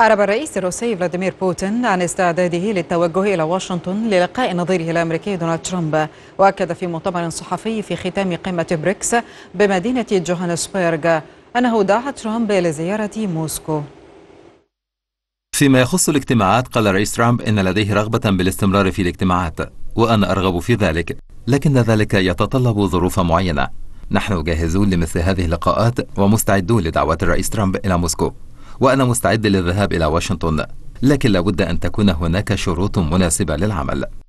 أعرب الرئيس الروسي فلاديمير بوتين عن استعداده للتوجه إلى واشنطن للقاء نظيره الأمريكي دونالد ترامب وأكد في مؤتمر صحفي في ختام قمة بريكس بمدينة جوهانسبرغ أنه دعا ترامب لزيارة موسكو فيما يخص الاجتماعات قال الرئيس ترامب إن لديه رغبة بالاستمرار في الاجتماعات وأنا أرغب في ذلك لكن ذلك يتطلب ظروف معينة نحن جاهزون لمثل هذه اللقاءات ومستعدون لدعوة الرئيس ترامب إلى موسكو وأنا مستعد للذهاب إلى واشنطن لكن لابد أن تكون هناك شروط مناسبة للعمل